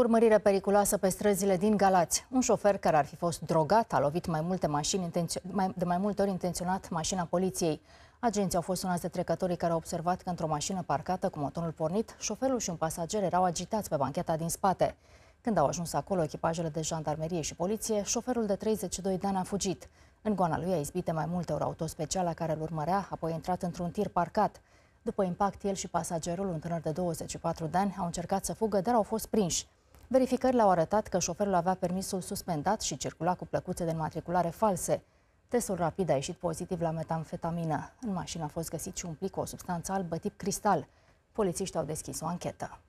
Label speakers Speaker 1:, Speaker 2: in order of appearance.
Speaker 1: Urmărire periculoasă pe străzile din Galați. Un șofer care ar fi fost drogat a lovit mai multe mașini, de mai multe ori intenționat mașina poliției. Agenții au fost sunați de trecătorii care au observat că într-o mașină parcată cu motorul pornit, șoferul și un pasager erau agitați pe bancheta din spate. Când au ajuns acolo echipajele de jandarmerie și poliție, șoferul de 32 de ani a fugit. În goana lui a de mai multe ori auto specială care îl urmărea, apoi a intrat într-un tir parcat. După impact, el și pasagerul, un tânăr de 24 de ani, au încercat să fugă, dar au fost prinși. Verificările au arătat că șoferul avea permisul suspendat și circula cu plăcuțe de înmatriculare false. Testul rapid a ieșit pozitiv la metamfetamină. În mașină a fost găsit și un plic cu o substanță albă tip cristal. Polițiștii au deschis o anchetă.